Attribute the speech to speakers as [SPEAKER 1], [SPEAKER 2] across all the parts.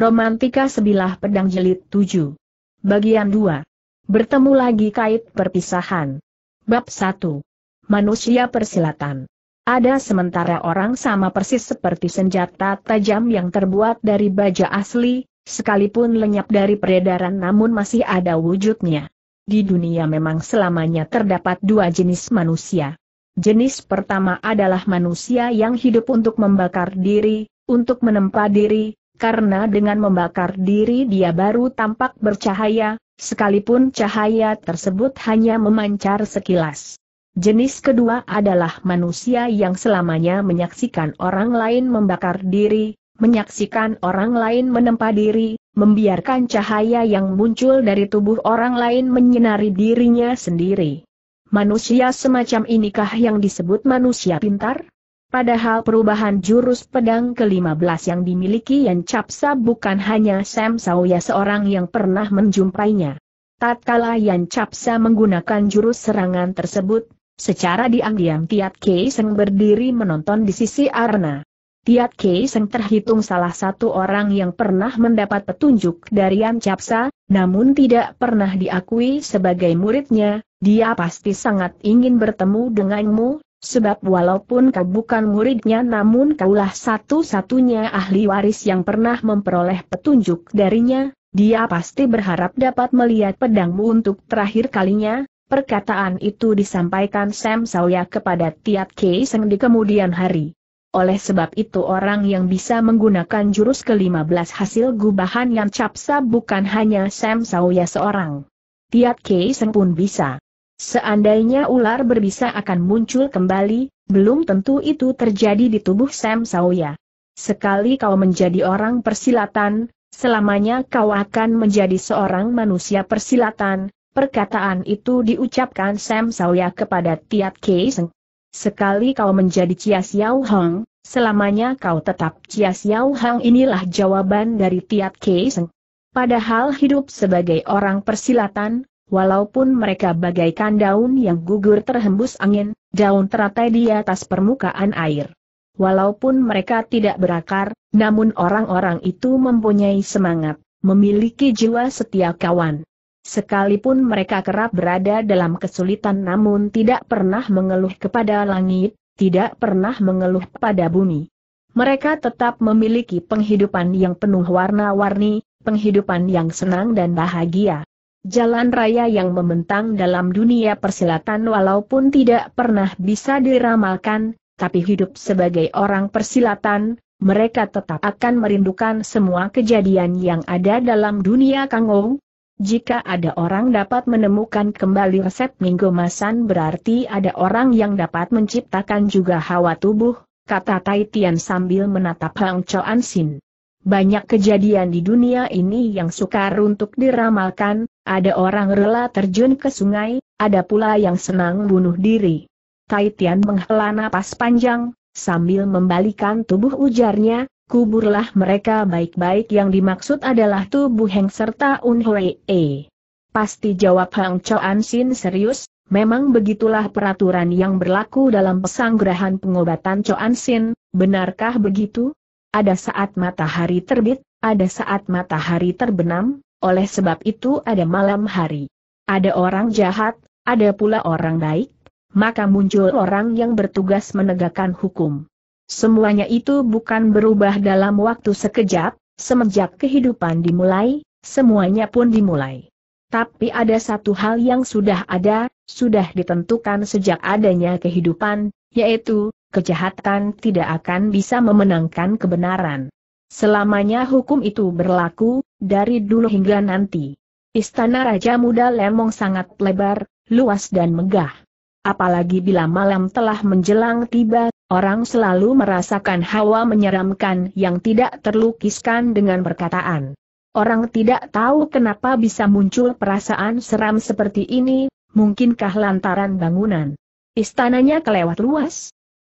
[SPEAKER 1] Romantika Sebilah Pedang Jelit 7. Bagian 2. Bertemu lagi kait perpisahan. Bab 1. Manusia persilatan. Ada sementara orang sama persis seperti senjata tajam yang terbuat dari baja asli, sekalipun lenyap dari peredaran namun masih ada wujudnya. Di dunia memang selamanya terdapat dua jenis manusia. Jenis pertama adalah manusia yang hidup untuk membakar diri, untuk menempa diri, karena dengan membakar diri dia baru tampak bercahaya, sekalipun cahaya tersebut hanya memancar sekilas. Jenis kedua adalah manusia yang selamanya menyaksikan orang lain membakar diri, menyaksikan orang lain menempa diri, membiarkan cahaya yang muncul dari tubuh orang lain menyinari dirinya sendiri. Manusia semacam inikah yang disebut manusia pintar? Padahal perubahan jurus pedang ke-15 yang dimiliki Yan Capsa bukan hanya Sam Sawya seorang yang pernah menjumpainya. Tatkala Yan Capsa menggunakan jurus serangan tersebut, secara diam-diam Tiat Kei Seng berdiri menonton di sisi Arna. Tiat Kei Seng terhitung salah satu orang yang pernah mendapat petunjuk dari Yan Capsa, namun tidak pernah diakui sebagai muridnya, dia pasti sangat ingin bertemu denganmu, Sebab walaupun kau bukan muridnya namun kaulah satu-satunya ahli waris yang pernah memperoleh petunjuk darinya, dia pasti berharap dapat melihat pedangmu untuk terakhir kalinya. Perkataan itu disampaikan Sam Sawya kepada Tiat Seng di kemudian hari. Oleh sebab itu orang yang bisa menggunakan jurus ke-15 hasil gubahan yang capsa bukan hanya Sam Sawya seorang. Tiat Seng pun bisa. Seandainya ular berbisa akan muncul kembali, belum tentu itu terjadi di tubuh Sam Sawya. Sekali kau menjadi orang persilatan, selamanya kau akan menjadi seorang manusia persilatan, perkataan itu diucapkan Sam Sawya kepada Tiat Keiseng. Sekali kau menjadi Cia Xiao Hong, selamanya kau tetap Cia Xiao Hong inilah jawaban dari Tiat Keiseng. Padahal hidup sebagai orang persilatan, walaupun mereka bagaikan daun yang gugur terhembus angin, daun teratai di atas permukaan air. Walaupun mereka tidak berakar, namun orang-orang itu mempunyai semangat, memiliki jiwa setia kawan. Sekalipun mereka kerap berada dalam kesulitan namun tidak pernah mengeluh kepada langit, tidak pernah mengeluh pada bumi. Mereka tetap memiliki penghidupan yang penuh warna-warni, penghidupan yang senang dan bahagia. Jalan raya yang membentang dalam dunia persilatan walaupun tidak pernah bisa diramalkan, tapi hidup sebagai orang persilatan, mereka tetap akan merindukan semua kejadian yang ada dalam dunia Kangou, jika ada orang dapat menemukan kembali resep Minggu minggomasan berarti ada orang yang dapat menciptakan juga hawa tubuh, kata Tai Tian sambil menatap Hang Choan Sin. Banyak kejadian di dunia ini yang sukar untuk diramalkan, ada orang rela terjun ke sungai, ada pula yang senang bunuh diri. Taitian menghela napas panjang, sambil membalikan tubuh ujarnya, kuburlah mereka baik-baik yang dimaksud adalah tubuh Heng serta Un Hwee. Pasti jawab Hang Choan Sin serius, memang begitulah peraturan yang berlaku dalam pesanggerahan pengobatan Choan Sin, benarkah begitu? Ada saat matahari terbit, ada saat matahari terbenam, oleh sebab itu ada malam hari. Ada orang jahat, ada pula orang baik, maka muncul orang yang bertugas menegakkan hukum. Semuanya itu bukan berubah dalam waktu sekejap, semenjak kehidupan dimulai, semuanya pun dimulai. Tapi ada satu hal yang sudah ada, sudah ditentukan sejak adanya kehidupan, yaitu, kejahatan tidak akan bisa memenangkan kebenaran. Selamanya hukum itu berlaku, dari dulu hingga nanti. Istana Raja Muda Lemong sangat lebar, luas dan megah. Apalagi bila malam telah menjelang tiba, orang selalu merasakan hawa menyeramkan yang tidak terlukiskan dengan perkataan. Orang tidak tahu kenapa bisa muncul perasaan seram seperti ini, mungkinkah lantaran bangunan istananya kelewat luas?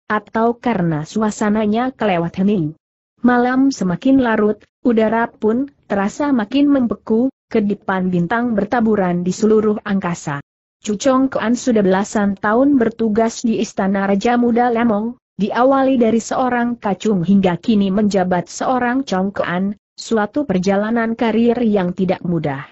[SPEAKER 1] atau karena suasananya kelewat hening. Malam semakin larut, udara pun terasa makin membeku, kedipan bintang bertaburan di seluruh angkasa. Cucong Kean sudah belasan tahun bertugas di Istana Raja Muda Lemong, diawali dari seorang kacung hingga kini menjabat seorang Kean, suatu perjalanan karir yang tidak mudah.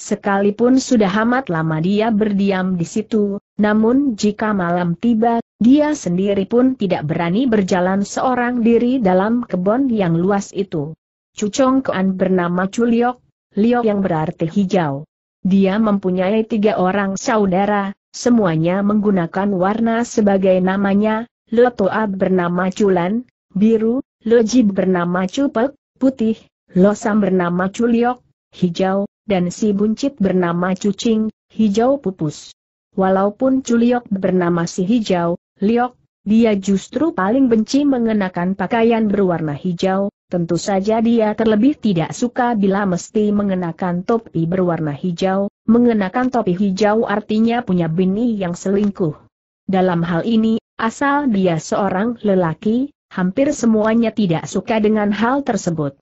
[SPEAKER 1] Sekalipun sudah amat lama dia berdiam di situ, namun jika malam tiba, dia sendiri pun tidak berani berjalan seorang diri dalam kebun yang luas itu. Cucong Kean bernama Culiok, Liok yang berarti hijau. Dia mempunyai tiga orang saudara, semuanya menggunakan warna sebagai namanya, Lotoab bernama Culan, biru, Lojib bernama Cupek, putih, Losam bernama Culiok, hijau, dan si buncit bernama Cucing, hijau pupus. Walaupun Culiok bernama si hijau, Liok, dia justru paling benci mengenakan pakaian berwarna hijau, tentu saja dia terlebih tidak suka bila mesti mengenakan topi berwarna hijau, mengenakan topi hijau artinya punya bini yang selingkuh. Dalam hal ini, asal dia seorang lelaki, hampir semuanya tidak suka dengan hal tersebut.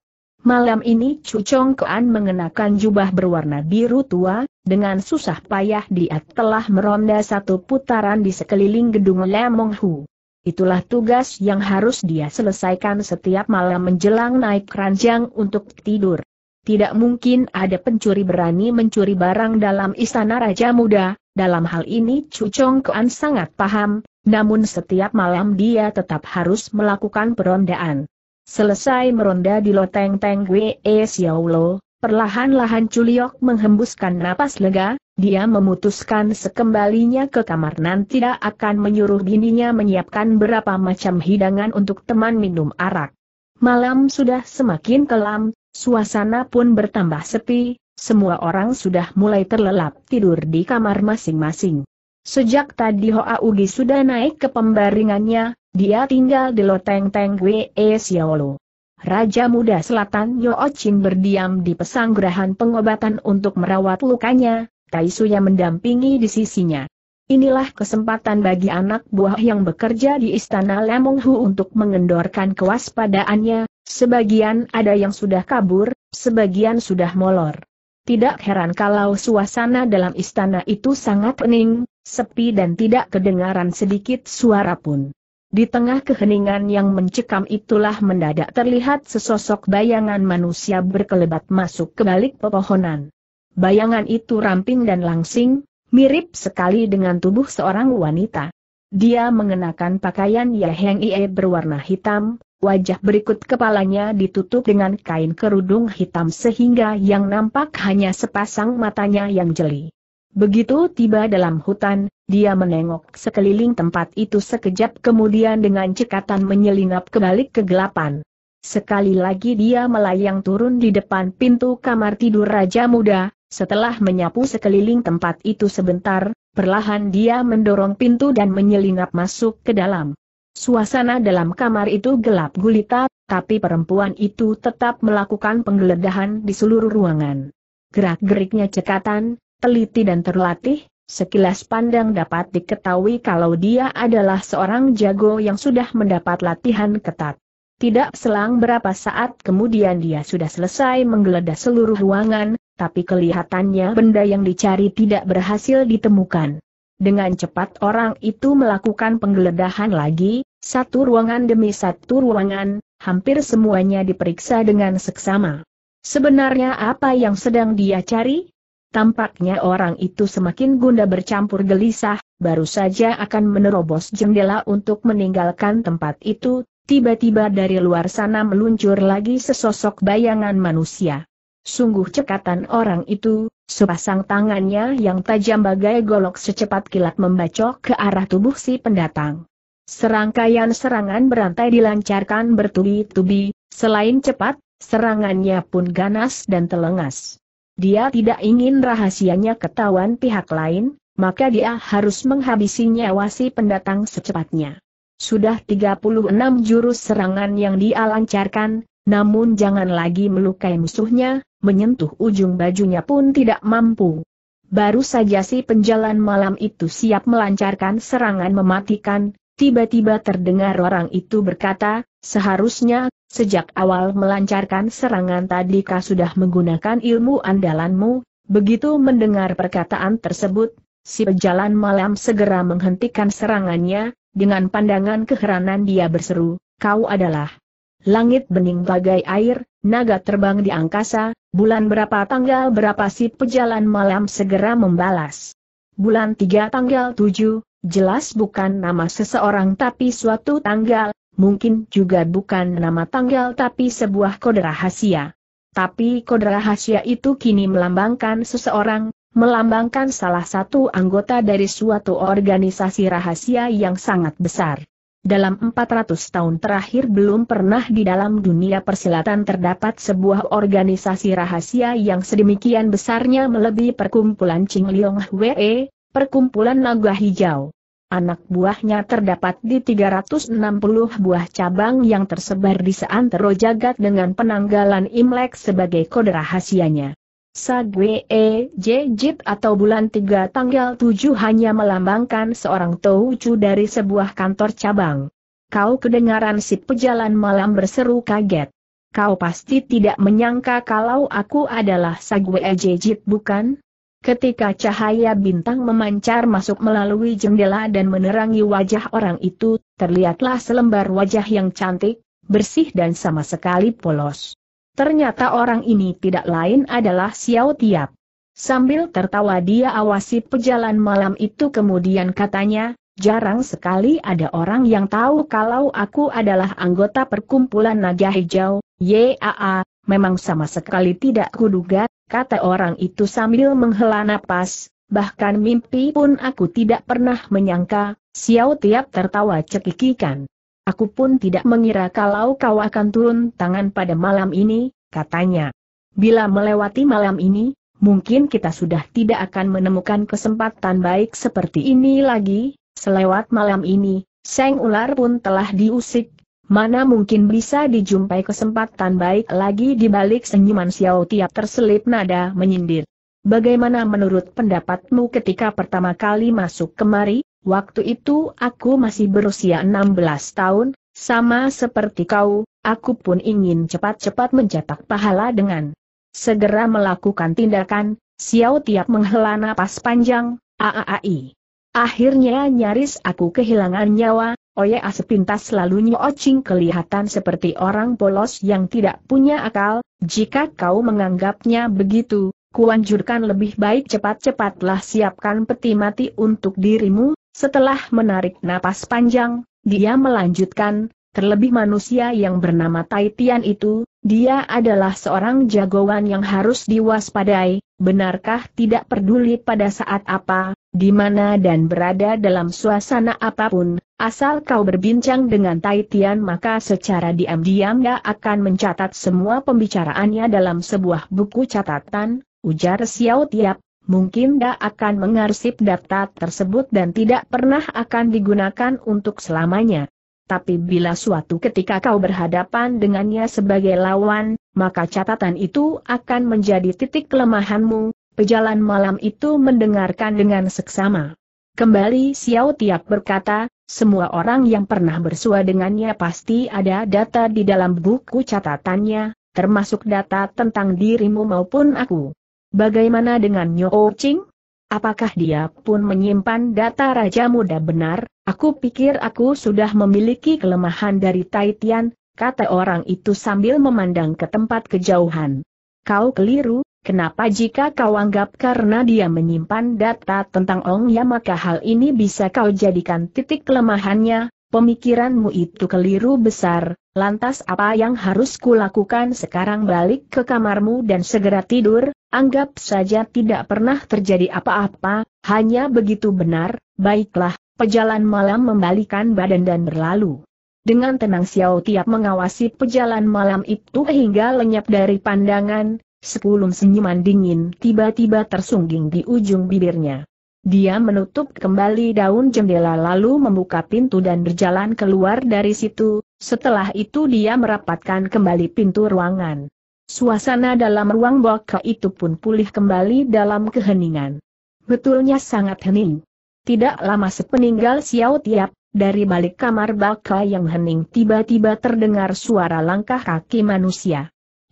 [SPEAKER 1] Malam ini Chu Chong Kuan mengenakan jubah berwarna biru tua, dengan susah payah dia telah meronda satu putaran di sekeliling gedung Lemong Hu. Itulah tugas yang harus dia selesaikan setiap malam menjelang naik keranjang untuk tidur. Tidak mungkin ada pencuri berani mencuri barang dalam istana Raja Muda, dalam hal ini Chu Chong Kuan sangat paham, namun setiap malam dia tetap harus melakukan perondaan. Selesai meronda di loteng E Wei eh, Xiaolo, perlahan-lahan Culiok menghembuskan napas lega, dia memutuskan sekembalinya ke kamar nan tidak akan menyuruh bininya menyiapkan berapa macam hidangan untuk teman minum arak. Malam sudah semakin kelam, suasana pun bertambah sepi, semua orang sudah mulai terlelap tidur di kamar masing-masing. Sejak tadi Hoa Ugi sudah naik ke pembaringannya, dia tinggal di Loteng Teng Wee Siolo. Raja muda selatan Yoochin berdiam di pesanggrahan pengobatan untuk merawat lukanya, Tai yang mendampingi di sisinya. Inilah kesempatan bagi anak buah yang bekerja di istana Hu untuk mengendorkan kewaspadaannya, sebagian ada yang sudah kabur, sebagian sudah molor. Tidak heran kalau suasana dalam istana itu sangat pening, sepi dan tidak kedengaran sedikit suara pun. Di tengah keheningan yang mencekam itulah mendadak terlihat sesosok bayangan manusia berkelebat masuk ke balik pepohonan. Bayangan itu ramping dan langsing, mirip sekali dengan tubuh seorang wanita. Dia mengenakan pakaian Yaheng Ie berwarna hitam, wajah berikut kepalanya ditutup dengan kain kerudung hitam sehingga yang nampak hanya sepasang matanya yang jeli. Begitu tiba dalam hutan, dia menengok sekeliling tempat itu sekejap kemudian dengan cekatan menyelinap kembali kegelapan. Sekali lagi dia melayang turun di depan pintu kamar tidur Raja Muda, setelah menyapu sekeliling tempat itu sebentar, perlahan dia mendorong pintu dan menyelinap masuk ke dalam. Suasana dalam kamar itu gelap gulita, tapi perempuan itu tetap melakukan penggeledahan di seluruh ruangan. Gerak-geriknya cekatan, teliti dan terlatih, sekilas pandang dapat diketahui kalau dia adalah seorang jago yang sudah mendapat latihan ketat. Tidak selang berapa saat kemudian dia sudah selesai menggeledah seluruh ruangan, tapi kelihatannya benda yang dicari tidak berhasil ditemukan. Dengan cepat orang itu melakukan penggeledahan lagi, satu ruangan demi satu ruangan, hampir semuanya diperiksa dengan seksama. Sebenarnya apa yang sedang dia cari? Tampaknya orang itu semakin gunda bercampur gelisah, baru saja akan menerobos jendela untuk meninggalkan tempat itu, tiba-tiba dari luar sana meluncur lagi sesosok bayangan manusia. Sungguh cekatan orang itu, sepasang tangannya yang tajam bagai golok secepat kilat membacok ke arah tubuh si pendatang. Serangkaian serangan berantai dilancarkan bertubi-tubi, selain cepat, serangannya pun ganas dan telengas. Dia tidak ingin rahasianya ketahuan pihak lain, maka dia harus menghabisi nyawa si pendatang secepatnya. Sudah 36 jurus serangan yang dia lancarkan, namun jangan lagi melukai musuhnya, menyentuh ujung bajunya pun tidak mampu. Baru saja si penjalan malam itu siap melancarkan serangan mematikan, Tiba-tiba terdengar orang itu berkata, seharusnya, sejak awal melancarkan serangan tadi kau sudah menggunakan ilmu andalanmu, begitu mendengar perkataan tersebut, si pejalan malam segera menghentikan serangannya, dengan pandangan keheranan dia berseru, kau adalah langit bening bagai air, naga terbang di angkasa, bulan berapa tanggal berapa si pejalan malam segera membalas. Bulan 3 tanggal 7, Jelas bukan nama seseorang tapi suatu tanggal, mungkin juga bukan nama tanggal tapi sebuah kode rahasia. Tapi kode rahasia itu kini melambangkan seseorang, melambangkan salah satu anggota dari suatu organisasi rahasia yang sangat besar. Dalam 400 tahun terakhir belum pernah di dalam dunia persilatan terdapat sebuah organisasi rahasia yang sedemikian besarnya melebihi perkumpulan Ching Liong Hwee. Perkumpulan Naga Hijau. Anak buahnya terdapat di 360 buah cabang yang tersebar di seantero jagat dengan penanggalan Imlek sebagai kode rahasianya. Sagwe E Jejit atau bulan 3 tanggal 7 hanya melambangkan seorang Toucu dari sebuah kantor cabang. Kau kedengaran si pejalan malam berseru kaget. Kau pasti tidak menyangka kalau aku adalah Sagwe E Jejit bukan? Ketika cahaya bintang memancar masuk melalui jendela dan menerangi wajah orang itu, terlihatlah selembar wajah yang cantik, bersih dan sama sekali polos. Ternyata orang ini tidak lain adalah Xiao Tiap. Sambil tertawa dia awasi pejalan malam itu kemudian katanya, jarang sekali ada orang yang tahu kalau aku adalah anggota perkumpulan naga hijau, YAA, memang sama sekali tidak kuduga, kata orang itu sambil menghela napas, bahkan mimpi pun aku tidak pernah menyangka, Xiao Tiap tertawa cekikikan. Aku pun tidak mengira kalau kau akan turun tangan pada malam ini, katanya. Bila melewati malam ini, mungkin kita sudah tidak akan menemukan kesempatan baik seperti ini lagi, selewat malam ini, Seng Ular pun telah diusik Mana mungkin bisa dijumpai kesempatan baik lagi di balik senyuman Xiao Tiap terselip nada menyindir. Bagaimana menurut pendapatmu ketika pertama kali masuk kemari? Waktu itu aku masih berusia 16 tahun, sama seperti kau, aku pun ingin cepat-cepat mencetak pahala dengan segera melakukan tindakan, Xiao Tiap menghela napas panjang, aaai. Akhirnya nyaris aku kehilangan nyawa, Oye sepintas lalu Nyocing kelihatan seperti orang polos yang tidak punya akal, jika kau menganggapnya begitu, kuanjurkan lebih baik cepat-cepatlah siapkan peti mati untuk dirimu, setelah menarik napas panjang, dia melanjutkan, terlebih manusia yang bernama Taitian itu, dia adalah seorang jagoan yang harus diwaspadai, benarkah tidak peduli pada saat apa, di mana dan berada dalam suasana apapun, Asal kau berbincang dengan Tai Tian maka secara diam-diam dia akan mencatat semua pembicaraannya dalam sebuah buku catatan, ujar Xiao Tiap, mungkin dia akan mengarsip data tersebut dan tidak pernah akan digunakan untuk selamanya. Tapi bila suatu ketika kau berhadapan dengannya sebagai lawan, maka catatan itu akan menjadi titik kelemahanmu, pejalan malam itu mendengarkan dengan seksama. Kembali Xiao Tiap berkata, semua orang yang pernah bersua dengannya pasti ada data di dalam buku catatannya, termasuk data tentang dirimu maupun aku. Bagaimana dengan Nyo Ching? Apakah dia pun menyimpan data Raja Muda benar? Aku pikir aku sudah memiliki kelemahan dari Tai Tian, kata orang itu sambil memandang ke tempat kejauhan. Kau keliru, Kenapa jika kau anggap karena dia menyimpan data tentang Ong Ya maka hal ini bisa kau jadikan titik kelemahannya, pemikiranmu itu keliru besar, lantas apa yang harus kulakukan sekarang balik ke kamarmu dan segera tidur, anggap saja tidak pernah terjadi apa-apa, hanya begitu benar, baiklah, pejalan malam membalikan badan dan berlalu. Dengan tenang Xiao Tiap mengawasi pejalan malam itu hingga lenyap dari pandangan, Sebelum senyuman dingin tiba-tiba tersungging di ujung bibirnya. Dia menutup kembali daun jendela lalu membuka pintu dan berjalan keluar dari situ, setelah itu dia merapatkan kembali pintu ruangan. Suasana dalam ruang boka itu pun pulih kembali dalam keheningan. Betulnya sangat hening. Tidak lama sepeninggal Xiao Tiap, dari balik kamar baka yang hening tiba-tiba terdengar suara langkah kaki manusia.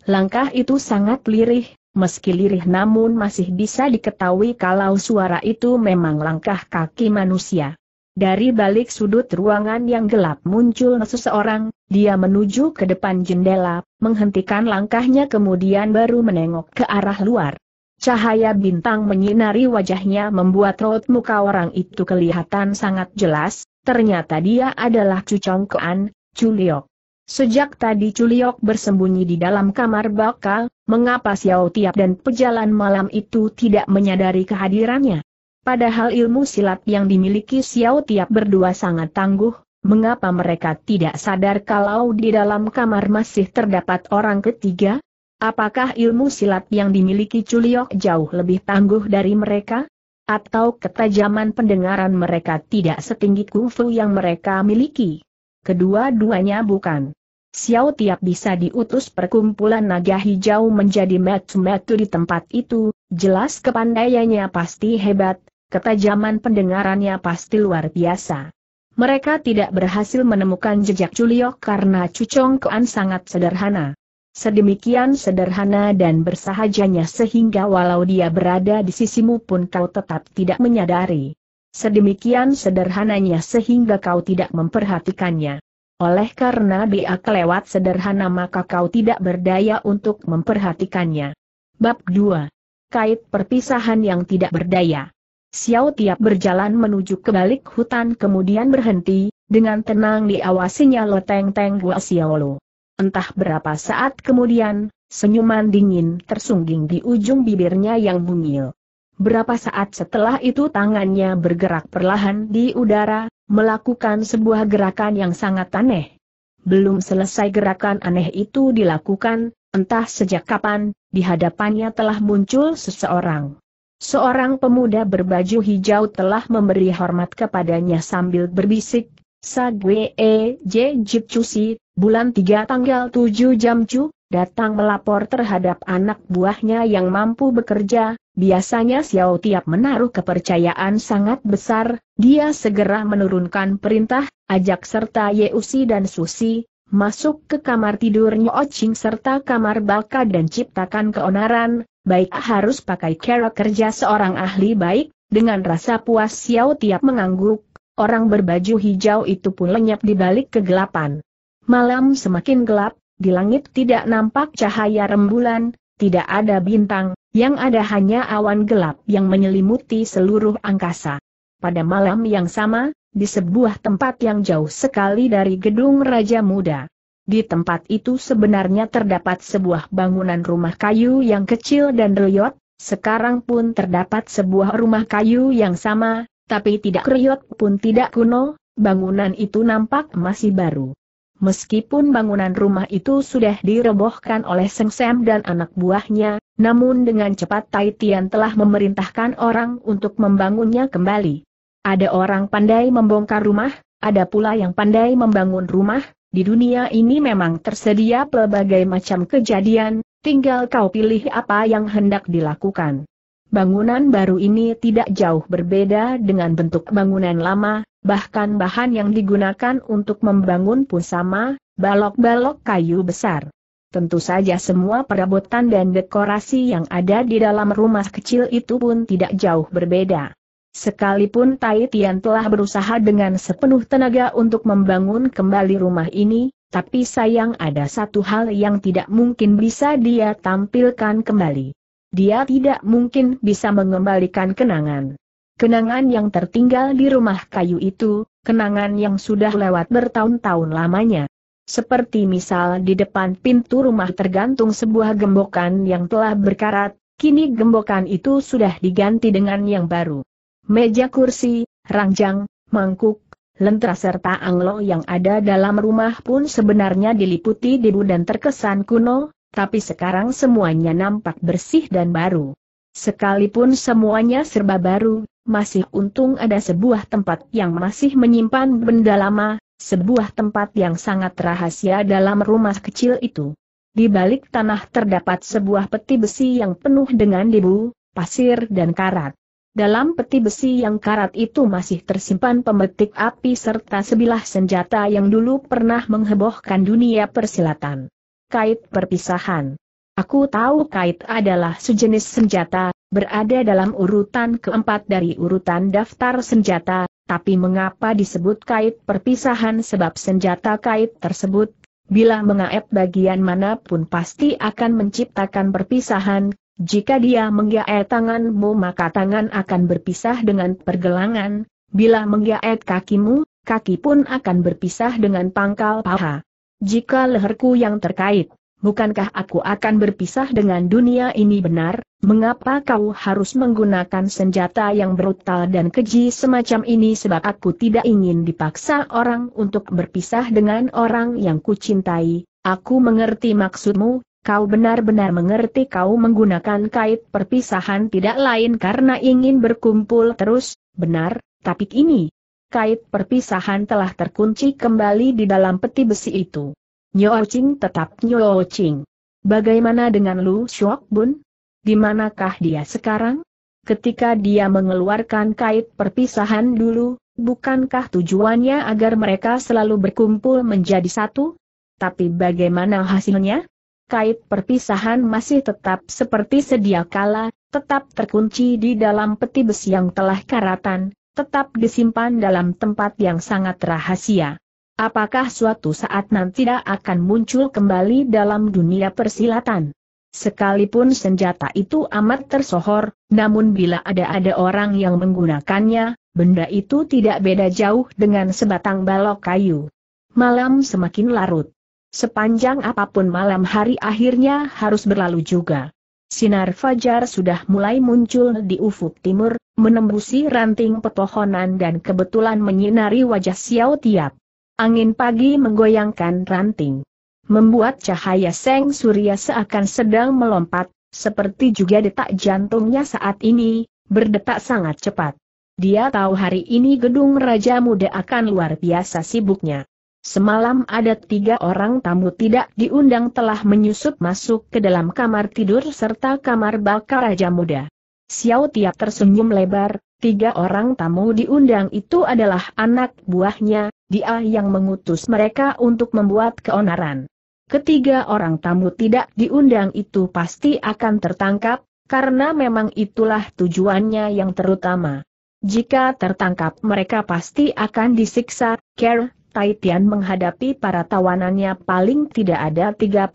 [SPEAKER 1] Langkah itu sangat lirih, meski lirih namun masih bisa diketahui kalau suara itu memang langkah kaki manusia. Dari balik sudut ruangan yang gelap muncul seseorang, dia menuju ke depan jendela, menghentikan langkahnya kemudian baru menengok ke arah luar. Cahaya bintang menyinari wajahnya membuat raut muka orang itu kelihatan sangat jelas, ternyata dia adalah Cucongkoan, Culiok. Sejak tadi Culiok bersembunyi di dalam kamar bakal, mengapa Xiao Tiap dan pejalan malam itu tidak menyadari kehadirannya? Padahal ilmu silat yang dimiliki Xiao Tiap berdua sangat tangguh, mengapa mereka tidak sadar kalau di dalam kamar masih terdapat orang ketiga? Apakah ilmu silat yang dimiliki Culiok jauh lebih tangguh dari mereka? atau ketajaman pendengaran mereka tidak setinggi kungfu yang mereka miliki. Kedua-duanya bukan. Xiao Tiap bisa diutus perkumpulan naga hijau menjadi metu-metu di tempat itu, jelas kepandaiannya pasti hebat, ketajaman pendengarannya pasti luar biasa. Mereka tidak berhasil menemukan jejak Julio karena Cucong Kuan sangat sederhana. Sedemikian sederhana dan bersahajanya sehingga walau dia berada di sisimu pun kau tetap tidak menyadari. Sedemikian sederhananya sehingga kau tidak memperhatikannya. Oleh karena dia kelewat sederhana maka kau tidak berdaya untuk memperhatikannya. Bab 2. Kait perpisahan yang tidak berdaya. Xiao Tiap berjalan menuju ke balik hutan kemudian berhenti, dengan tenang diawasinya Lo Teng Teng Gua Xiaolo. Entah berapa saat kemudian, senyuman dingin tersungging di ujung bibirnya yang bungil. Berapa saat setelah itu tangannya bergerak perlahan di udara, melakukan sebuah gerakan yang sangat aneh. Belum selesai gerakan aneh itu dilakukan, entah sejak kapan, di hadapannya telah muncul seseorang. Seorang pemuda berbaju hijau telah memberi hormat kepadanya sambil berbisik, Sagwe E. J. Cusi, bulan 3 tanggal 7 jam cu, datang melapor terhadap anak buahnya yang mampu bekerja, Biasanya Xiao Tiap menaruh kepercayaan sangat besar, dia segera menurunkan perintah, ajak serta Yeusi dan Susi, masuk ke kamar tidurnya Nyocing serta kamar Balka dan ciptakan keonaran, baik harus pakai cara kerja seorang ahli baik, dengan rasa puas Xiao Tiap mengangguk, orang berbaju hijau itu pun lenyap di balik kegelapan. Malam semakin gelap, di langit tidak nampak cahaya rembulan, tidak ada bintang, yang ada hanya awan gelap yang menyelimuti seluruh angkasa. Pada malam yang sama, di sebuah tempat yang jauh sekali dari gedung Raja Muda. Di tempat itu sebenarnya terdapat sebuah bangunan rumah kayu yang kecil dan reyot, sekarang pun terdapat sebuah rumah kayu yang sama, tapi tidak reyot pun tidak kuno, bangunan itu nampak masih baru meskipun bangunan rumah itu sudah direbohkan oleh Seng Sam dan anak buahnya, namun dengan cepat Tai Tian telah memerintahkan orang untuk membangunnya kembali. Ada orang pandai membongkar rumah, ada pula yang pandai membangun rumah, di dunia ini memang tersedia pelbagai macam kejadian, tinggal kau pilih apa yang hendak dilakukan. Bangunan baru ini tidak jauh berbeda dengan bentuk bangunan lama, bahkan bahan yang digunakan untuk membangun pun sama, balok-balok kayu besar. Tentu saja semua perabotan dan dekorasi yang ada di dalam rumah kecil itu pun tidak jauh berbeda. Sekalipun Tai Tian telah berusaha dengan sepenuh tenaga untuk membangun kembali rumah ini, tapi sayang ada satu hal yang tidak mungkin bisa dia tampilkan kembali. Dia tidak mungkin bisa mengembalikan kenangan kenangan yang tertinggal di rumah kayu itu, kenangan yang sudah lewat bertahun-tahun lamanya. Seperti misal di depan pintu rumah tergantung sebuah gembokan yang telah berkarat, kini gembokan itu sudah diganti dengan yang baru. Meja kursi, ranjang, mangkuk, lentera serta anglo yang ada dalam rumah pun sebenarnya diliputi debu dan terkesan kuno, tapi sekarang semuanya nampak bersih dan baru. Sekalipun semuanya serba baru, masih untung ada sebuah tempat yang masih menyimpan benda lama, sebuah tempat yang sangat rahasia dalam rumah kecil itu. Di balik tanah terdapat sebuah peti besi yang penuh dengan debu, pasir dan karat. Dalam peti besi yang karat itu masih tersimpan pemetik api serta sebilah senjata yang dulu pernah menghebohkan dunia persilatan. Kait perpisahan. Aku tahu kait adalah sejenis senjata, berada dalam urutan keempat dari urutan daftar senjata, tapi mengapa disebut kait perpisahan sebab senjata kait tersebut, bila mengaep bagian manapun pasti akan menciptakan perpisahan, jika dia menggaet tanganmu maka tangan akan berpisah dengan pergelangan, bila menggaet kakimu, kaki pun akan berpisah dengan pangkal paha. Jika leherku yang terkait bukankah aku akan berpisah dengan dunia ini benar, mengapa kau harus menggunakan senjata yang brutal dan keji semacam ini sebab aku tidak ingin dipaksa orang untuk berpisah dengan orang yang kucintai, aku mengerti maksudmu, kau benar-benar mengerti kau menggunakan kait perpisahan tidak lain karena ingin berkumpul terus, benar, tapi ini, kait perpisahan telah terkunci kembali di dalam peti besi itu. Ching tetap Ching. Bagaimana dengan Lu Shok Bun? Di dia sekarang? Ketika dia mengeluarkan kait perpisahan dulu, bukankah tujuannya agar mereka selalu berkumpul menjadi satu? Tapi bagaimana hasilnya? Kait perpisahan masih tetap seperti sedia kala, tetap terkunci di dalam peti besi yang telah karatan, tetap disimpan dalam tempat yang sangat rahasia. Apakah suatu saat nanti tidak akan muncul kembali dalam dunia persilatan? Sekalipun senjata itu amat tersohor, namun bila ada-ada orang yang menggunakannya, benda itu tidak beda jauh dengan sebatang balok kayu. Malam semakin larut. Sepanjang apapun malam hari akhirnya harus berlalu juga. Sinar fajar sudah mulai muncul di ufuk timur, menembusi ranting pepohonan dan kebetulan menyinari wajah Xiao Tiap. Angin pagi menggoyangkan ranting. Membuat cahaya seng surya seakan sedang melompat, seperti juga detak jantungnya saat ini, berdetak sangat cepat. Dia tahu hari ini gedung Raja Muda akan luar biasa sibuknya. Semalam ada tiga orang tamu tidak diundang telah menyusup masuk ke dalam kamar tidur serta kamar bakar Raja Muda. Xiao Tiap tersenyum lebar, tiga orang tamu diundang itu adalah anak buahnya, dia yang mengutus mereka untuk membuat keonaran. Ketiga orang tamu tidak diundang itu pasti akan tertangkap, karena memang itulah tujuannya yang terutama. Jika tertangkap mereka pasti akan disiksa, Ker, Taitian menghadapi para tawanannya paling tidak ada 33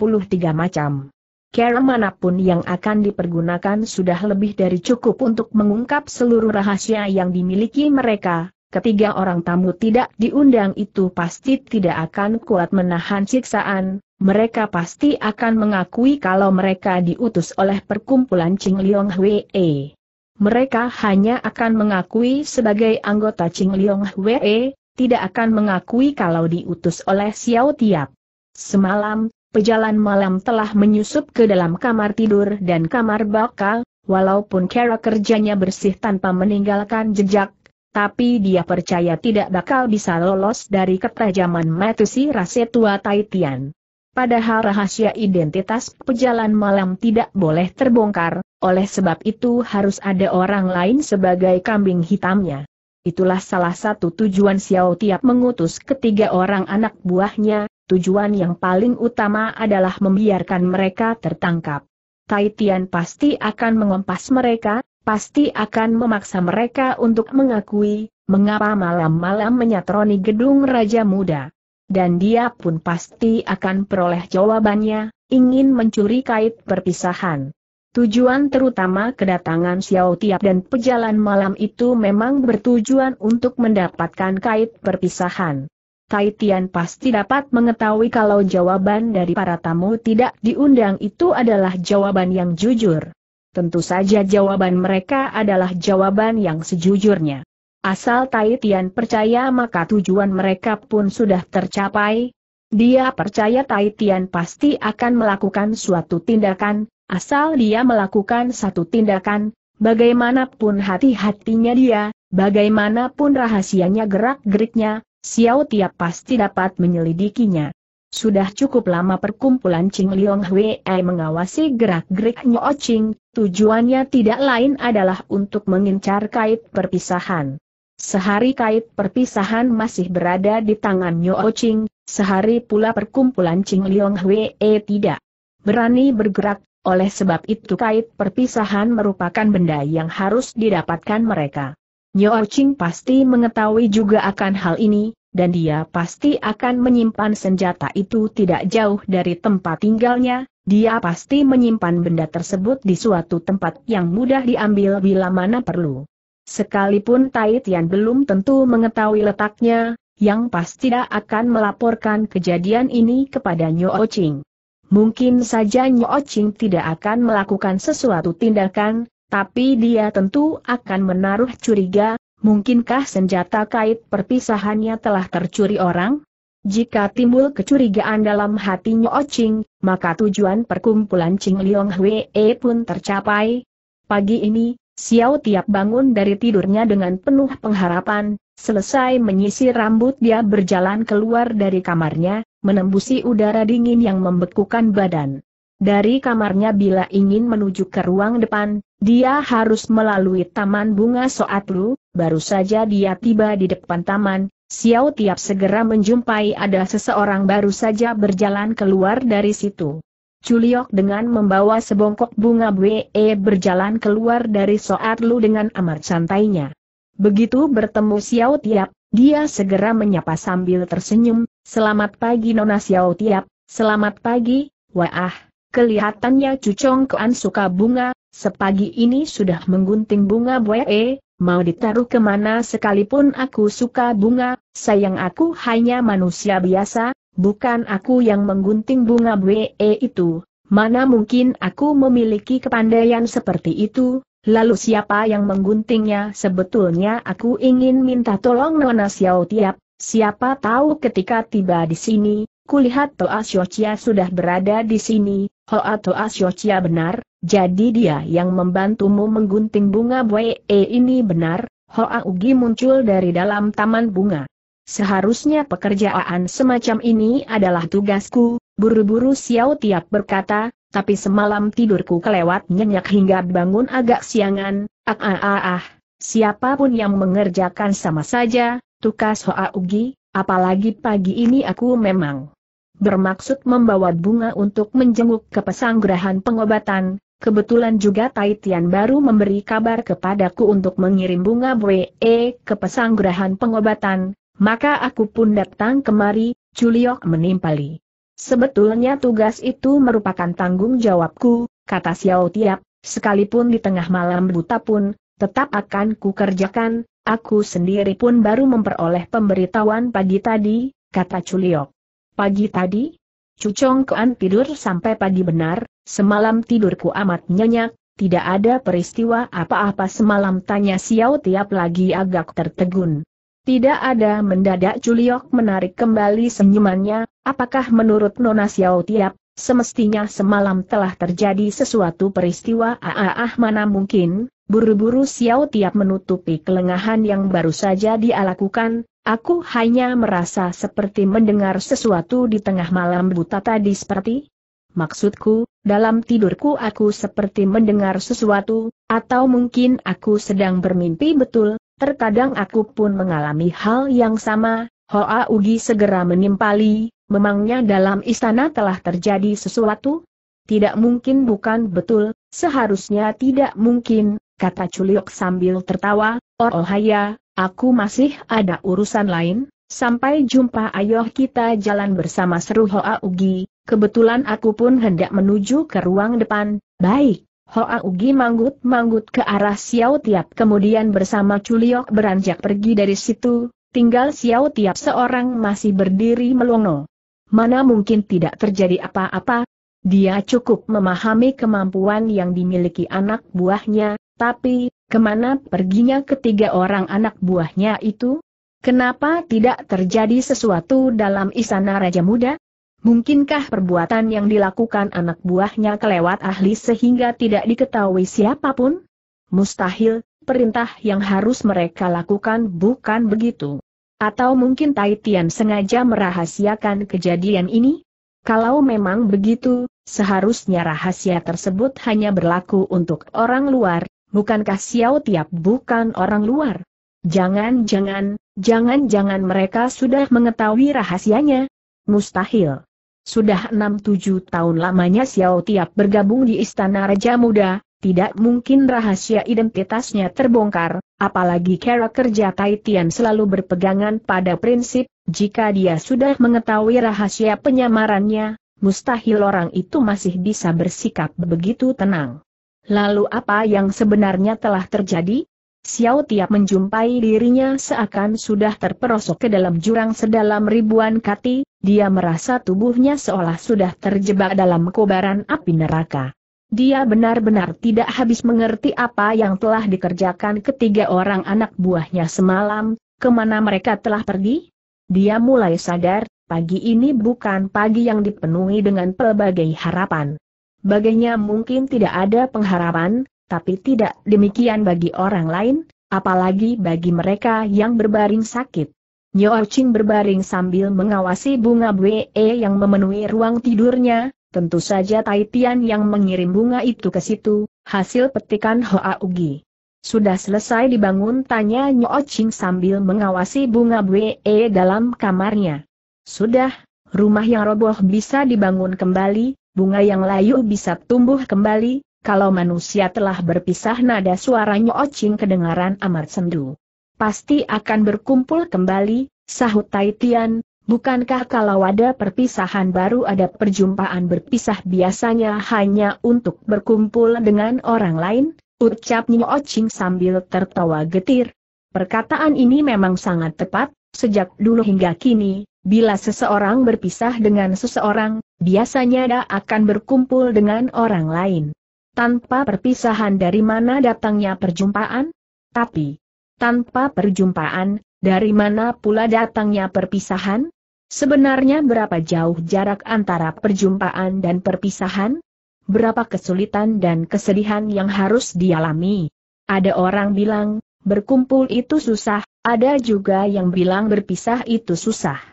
[SPEAKER 1] macam. Ker manapun yang akan dipergunakan sudah lebih dari cukup untuk mengungkap seluruh rahasia yang dimiliki mereka, ketiga orang tamu tidak diundang itu pasti tidak akan kuat menahan siksaan, mereka pasti akan mengakui kalau mereka diutus oleh perkumpulan Ching Liong Hwee. Mereka hanya akan mengakui sebagai anggota Ching Liong Hwee, tidak akan mengakui kalau diutus oleh Xiao Tiap. Semalam, pejalan malam telah menyusup ke dalam kamar tidur dan kamar bakal, walaupun cara kerjanya bersih tanpa meninggalkan jejak, tapi dia percaya tidak bakal bisa lolos dari ketajaman rase tua Taitian. Padahal rahasia identitas pejalan malam tidak boleh terbongkar, oleh sebab itu harus ada orang lain sebagai kambing hitamnya. Itulah salah satu tujuan Xiao Tiap mengutus ketiga orang anak buahnya, tujuan yang paling utama adalah membiarkan mereka tertangkap. Taitian pasti akan mengempas mereka, pasti akan memaksa mereka untuk mengakui, mengapa malam-malam menyatroni gedung Raja Muda. Dan dia pun pasti akan peroleh jawabannya, ingin mencuri kait perpisahan. Tujuan terutama kedatangan Xiao Tiap dan pejalan malam itu memang bertujuan untuk mendapatkan kait perpisahan. Kaitian pasti dapat mengetahui kalau jawaban dari para tamu tidak diundang itu adalah jawaban yang jujur. Tentu saja jawaban mereka adalah jawaban yang sejujurnya. Asal Tai Tian percaya maka tujuan mereka pun sudah tercapai. Dia percaya Tai Tian pasti akan melakukan suatu tindakan, asal dia melakukan satu tindakan, bagaimanapun hati-hatinya dia, bagaimanapun rahasianya gerak-geriknya, Xiao Tia pasti dapat menyelidikinya. Sudah cukup lama perkumpulan Ching Wei Hwee mengawasi gerak-gerik Nyo Ching, tujuannya tidak lain adalah untuk mengincar kait perpisahan. Sehari kait perpisahan masih berada di tangan Nyo Ching, sehari pula perkumpulan Ching Wei Hwee tidak berani bergerak, oleh sebab itu kait perpisahan merupakan benda yang harus didapatkan mereka. Nyo Ching pasti mengetahui juga akan hal ini, dan dia pasti akan menyimpan senjata itu tidak jauh dari tempat tinggalnya, dia pasti menyimpan benda tersebut di suatu tempat yang mudah diambil bila mana perlu. Sekalipun Tai Tian belum tentu mengetahui letaknya, yang pasti tidak akan melaporkan kejadian ini kepada Nyo Ching. Mungkin saja Nyo Ching tidak akan melakukan sesuatu tindakan, tapi dia tentu akan menaruh curiga, Mungkinkah senjata kait perpisahannya telah tercuri orang? Jika timbul kecurigaan dalam hatinya Ocing, maka tujuan perkumpulan Ching Liong Hwee pun tercapai. Pagi ini, Xiao tiap bangun dari tidurnya dengan penuh pengharapan, selesai menyisir rambut dia berjalan keluar dari kamarnya, menembusi udara dingin yang membekukan badan. Dari kamarnya bila ingin menuju ke ruang depan, dia harus melalui taman bunga Soatlu, baru saja dia tiba di depan taman, Xiao Tiap segera menjumpai ada seseorang baru saja berjalan keluar dari situ. Culiok dengan membawa sebongkok bunga bue e berjalan keluar dari Soat Lu dengan amar santainya. Begitu bertemu Xiao Tiap, dia segera menyapa sambil tersenyum, Selamat pagi Nona Xiao Tiap, selamat pagi, wah, kelihatannya Cucong kean suka bunga, sepagi ini sudah menggunting bunga bue, e, mau ditaruh kemana sekalipun aku suka bunga, sayang aku hanya manusia biasa, bukan aku yang menggunting bunga BE itu, mana mungkin aku memiliki kepandaian seperti itu, lalu siapa yang mengguntingnya sebetulnya aku ingin minta tolong Nona Xiao Tiap, siapa tahu ketika tiba di sini, Kulihat Toa Siocia sudah berada di sini, Hoa Toa Siocia benar, jadi dia yang membantumu menggunting bunga Bwe e ini benar, Hoa Ugi muncul dari dalam taman bunga. Seharusnya pekerjaan semacam ini adalah tugasku, buru-buru Xiao Tiap berkata, tapi semalam tidurku kelewat nyenyak hingga bangun agak siangan, ah ah ah ah, siapapun yang mengerjakan sama saja, tukas Hoa Ugi, apalagi pagi ini aku memang bermaksud membawa bunga untuk menjenguk ke pesanggrahan pengobatan, kebetulan juga Tai Tian baru memberi kabar kepadaku untuk mengirim bunga BE e ke pesanggrahan pengobatan, maka aku pun datang kemari, Juliok menimpali. Sebetulnya tugas itu merupakan tanggung jawabku, kata Xiao Tiap, sekalipun di tengah malam buta pun, tetap akan kukerjakan, aku sendiri pun baru memperoleh pemberitahuan pagi tadi, kata Culiok. Pagi tadi? Cucong Kuan tidur sampai pagi benar, semalam tidurku amat nyenyak, tidak ada peristiwa apa-apa semalam tanya Xiao Tiap lagi agak tertegun. Tidak ada mendadak Chuliok menarik kembali senyumannya, apakah menurut Nona Xiao Tiap, Semestinya semalam telah terjadi sesuatu peristiwa ah mana mungkin, buru-buru Xiao Tiap menutupi kelengahan yang baru saja dia lakukan, aku hanya merasa seperti mendengar sesuatu di tengah malam buta tadi seperti Maksudku, dalam tidurku aku seperti mendengar sesuatu, atau mungkin aku sedang bermimpi betul, terkadang aku pun mengalami hal yang sama, Hoa Ugi segera menimpali, Memangnya dalam istana telah terjadi sesuatu? Tidak mungkin bukan betul, seharusnya tidak mungkin, kata Culiok sambil tertawa, oh, oh ya, aku masih ada urusan lain, sampai jumpa ayo kita jalan bersama seru Hoa Ugi, kebetulan aku pun hendak menuju ke ruang depan, baik. Hoa Ugi manggut-manggut ke arah Xiao Tiap kemudian bersama Culiok beranjak pergi dari situ, tinggal Xiao Tiap seorang masih berdiri melongo. Mana mungkin tidak terjadi apa-apa? Dia cukup memahami kemampuan yang dimiliki anak buahnya, tapi, kemana perginya ketiga orang anak buahnya itu? Kenapa tidak terjadi sesuatu dalam istana Raja Muda? Mungkinkah perbuatan yang dilakukan anak buahnya kelewat ahli sehingga tidak diketahui siapapun? Mustahil, perintah yang harus mereka lakukan bukan begitu. Atau mungkin Tai Tian sengaja merahasiakan kejadian ini? Kalau memang begitu, seharusnya rahasia tersebut hanya berlaku untuk orang luar, bukankah Xiao Tiap bukan orang luar? Jangan-jangan, jangan-jangan mereka sudah mengetahui rahasianya? Mustahil. Sudah 6-7 tahun lamanya Xiao Tiap bergabung di Istana Raja Muda, tidak mungkin rahasia identitasnya terbongkar, apalagi cara kerja Tai Tian selalu berpegangan pada prinsip, jika dia sudah mengetahui rahasia penyamarannya, mustahil orang itu masih bisa bersikap begitu tenang. Lalu apa yang sebenarnya telah terjadi? Xiao Tiap menjumpai dirinya seakan sudah terperosok ke dalam jurang sedalam ribuan kati, dia merasa tubuhnya seolah sudah terjebak dalam kobaran api neraka. Dia benar-benar tidak habis mengerti apa yang telah dikerjakan ketiga orang anak buahnya semalam, kemana mereka telah pergi? Dia mulai sadar, pagi ini bukan pagi yang dipenuhi dengan pelbagai harapan. Baginya mungkin tidak ada pengharapan, tapi tidak demikian bagi orang lain, apalagi bagi mereka yang berbaring sakit. Nyo Ching berbaring sambil mengawasi bunga bue yang memenuhi ruang tidurnya, tentu saja Tai yang mengirim bunga itu ke situ, hasil petikan Hoa Ugi. Sudah selesai dibangun tanya Nyo Ching sambil mengawasi bunga Bwe e dalam kamarnya. Sudah, rumah yang roboh bisa dibangun kembali, bunga yang layu bisa tumbuh kembali, kalau manusia telah berpisah nada suara suaranya ocing kedengaran amat sendu. Pasti akan berkumpul kembali, sahut Tai Bukankah kalau ada perpisahan baru ada perjumpaan berpisah biasanya hanya untuk berkumpul dengan orang lain? Ucap Nyo Ching sambil tertawa getir. Perkataan ini memang sangat tepat, sejak dulu hingga kini, bila seseorang berpisah dengan seseorang, biasanya dia akan berkumpul dengan orang lain. Tanpa perpisahan dari mana datangnya perjumpaan? Tapi, tanpa perjumpaan, dari mana pula datangnya perpisahan? Sebenarnya berapa jauh jarak antara perjumpaan dan perpisahan? Berapa kesulitan dan kesedihan yang harus dialami? Ada orang bilang, berkumpul itu susah, ada juga yang bilang berpisah itu susah.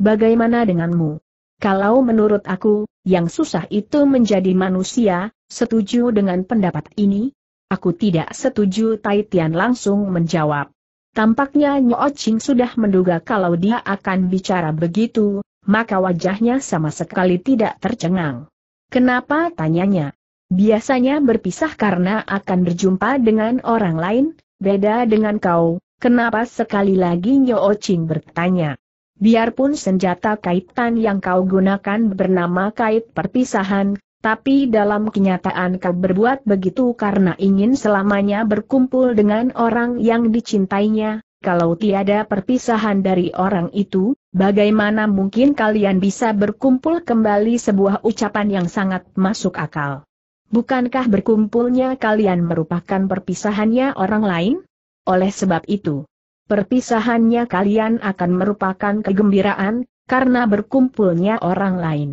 [SPEAKER 1] Bagaimana denganmu? Kalau menurut aku, yang susah itu menjadi manusia, setuju dengan pendapat ini? Aku tidak setuju Taitian langsung menjawab. Tampaknya Nyo Ching sudah menduga kalau dia akan bicara begitu, maka wajahnya sama sekali tidak tercengang. Kenapa tanyanya? Biasanya berpisah karena akan berjumpa dengan orang lain, beda dengan kau, kenapa sekali lagi Nyo Ching bertanya. Biarpun senjata kaitan yang kau gunakan bernama kait perpisahan, tapi dalam kenyataan kau berbuat begitu karena ingin selamanya berkumpul dengan orang yang dicintainya, kalau tiada perpisahan dari orang itu, bagaimana mungkin kalian bisa berkumpul kembali sebuah ucapan yang sangat masuk akal? Bukankah berkumpulnya kalian merupakan perpisahannya orang lain? Oleh sebab itu, perpisahannya kalian akan merupakan kegembiraan, karena berkumpulnya orang lain.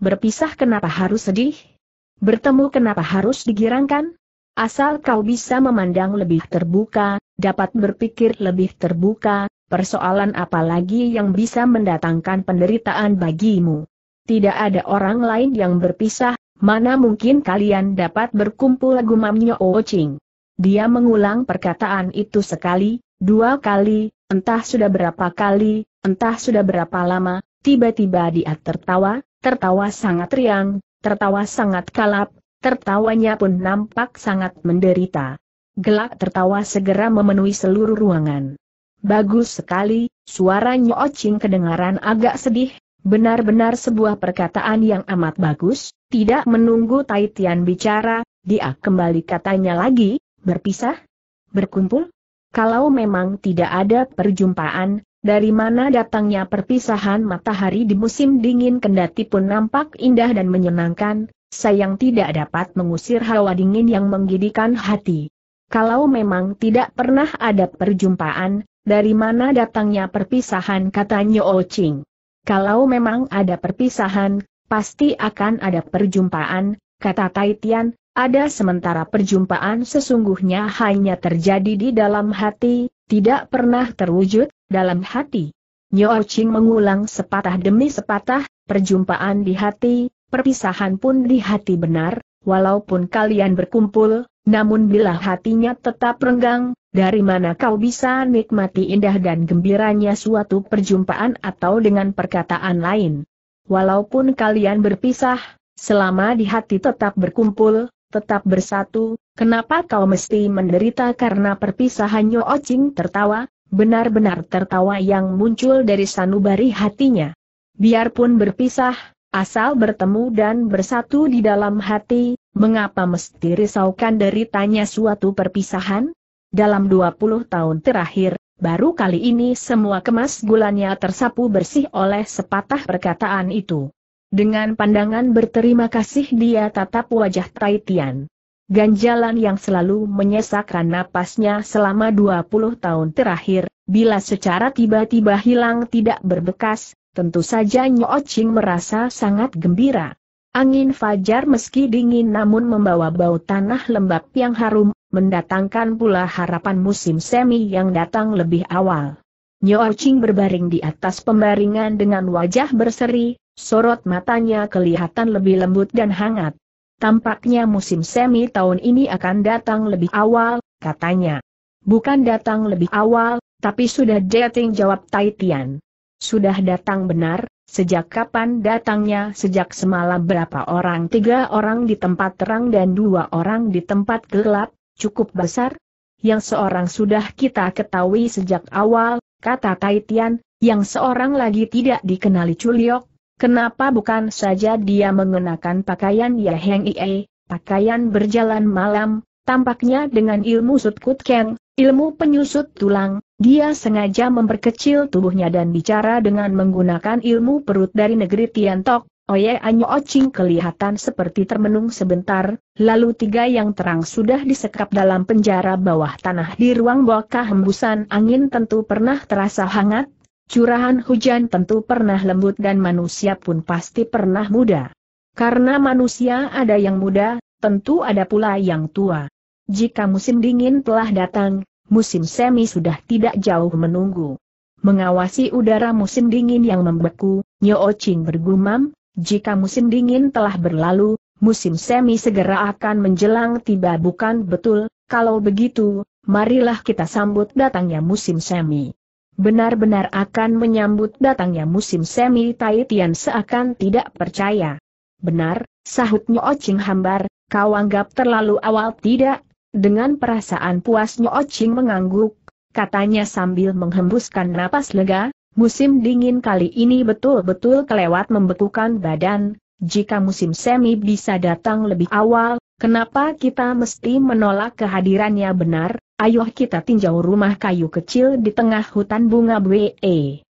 [SPEAKER 1] Berpisah kenapa harus sedih? Bertemu kenapa harus digirangkan? Asal kau bisa memandang lebih terbuka, dapat berpikir lebih terbuka, persoalan apa lagi yang bisa mendatangkan penderitaan bagimu. Tidak ada orang lain yang berpisah, mana mungkin kalian dapat berkumpul gumamnya Ocing? Dia mengulang perkataan itu sekali, dua kali, entah sudah berapa kali, entah sudah berapa lama, tiba-tiba dia tertawa, tertawa sangat riang, tertawa sangat kalap, tertawanya pun nampak sangat menderita. Gelak tertawa segera memenuhi seluruh ruangan. Bagus sekali, suaranya Ocing kedengaran agak sedih, benar-benar sebuah perkataan yang amat bagus, tidak menunggu Tai Tian bicara, dia kembali katanya lagi, berpisah? Berkumpul? Kalau memang tidak ada perjumpaan, dari mana datangnya perpisahan matahari di musim dingin kendati pun nampak indah dan menyenangkan, sayang tidak dapat mengusir hawa dingin yang menggidikan hati. Kalau memang tidak pernah ada perjumpaan, dari mana datangnya perpisahan Katanya Nyo Ching? Kalau memang ada perpisahan, pasti akan ada perjumpaan, kata Tai Tian, ada sementara perjumpaan sesungguhnya hanya terjadi di dalam hati, tidak pernah terwujud, dalam hati. Nyo Ching mengulang sepatah demi sepatah, perjumpaan di hati, perpisahan pun di hati benar, walaupun kalian berkumpul, namun bila hatinya tetap renggang, dari mana kau bisa nikmati indah dan gembiranya suatu perjumpaan atau dengan perkataan lain. Walaupun kalian berpisah, selama di hati tetap berkumpul, tetap bersatu, kenapa kau mesti menderita karena perpisahan Nyo Ching tertawa, Benar-benar tertawa yang muncul dari sanubari hatinya. Biarpun berpisah, asal bertemu dan bersatu di dalam hati, mengapa mesti risaukan dari tanya suatu perpisahan? Dalam 20 tahun terakhir, baru kali ini semua kemas gulanya tersapu bersih oleh sepatah perkataan itu. Dengan pandangan berterima kasih dia tatap wajah Taitian ganjalan yang selalu menyesakkan napasnya selama 20 tahun terakhir, bila secara tiba-tiba hilang tidak berbekas, tentu saja Ching merasa sangat gembira. Angin fajar meski dingin namun membawa bau tanah lembab yang harum, mendatangkan pula harapan musim semi yang datang lebih awal. Ching berbaring di atas pembaringan dengan wajah berseri, sorot matanya kelihatan lebih lembut dan hangat. Tampaknya musim semi tahun ini akan datang lebih awal, katanya. Bukan datang lebih awal, tapi sudah dating jawab Taitian. Sudah datang benar, sejak kapan datangnya sejak semalam berapa orang tiga orang di tempat terang dan dua orang di tempat gelap, cukup besar, yang seorang sudah kita ketahui sejak awal, kata Taitian, yang seorang lagi tidak dikenali Culiok, Kenapa bukan saja dia mengenakan pakaian Yeheng Ie, pakaian berjalan malam, tampaknya dengan ilmu sutkut keng, ilmu penyusut tulang, dia sengaja memperkecil tubuhnya dan bicara dengan menggunakan ilmu perut dari negeri Tiantok, Oye Anyo Ocing kelihatan seperti termenung sebentar, lalu tiga yang terang sudah disekap dalam penjara bawah tanah di ruang bawah hembusan angin tentu pernah terasa hangat, Curahan hujan tentu pernah lembut dan manusia pun pasti pernah muda. Karena manusia ada yang muda, tentu ada pula yang tua. Jika musim dingin telah datang, musim semi sudah tidak jauh menunggu. Mengawasi udara musim dingin yang membeku, Nyo Ching bergumam, jika musim dingin telah berlalu, musim semi segera akan menjelang tiba bukan betul, kalau begitu, marilah kita sambut datangnya musim semi benar-benar akan menyambut datangnya musim semi Tai Tian seakan tidak percaya. Benar, sahutnya Ocing hambar, kau anggap terlalu awal tidak? Dengan perasaan puasnya Ocing mengangguk, katanya sambil menghembuskan napas lega, musim dingin kali ini betul-betul kelewat membekukan badan, jika musim semi bisa datang lebih awal, kenapa kita mesti menolak kehadirannya benar? Ayo kita tinjau rumah kayu kecil di tengah hutan bunga BE.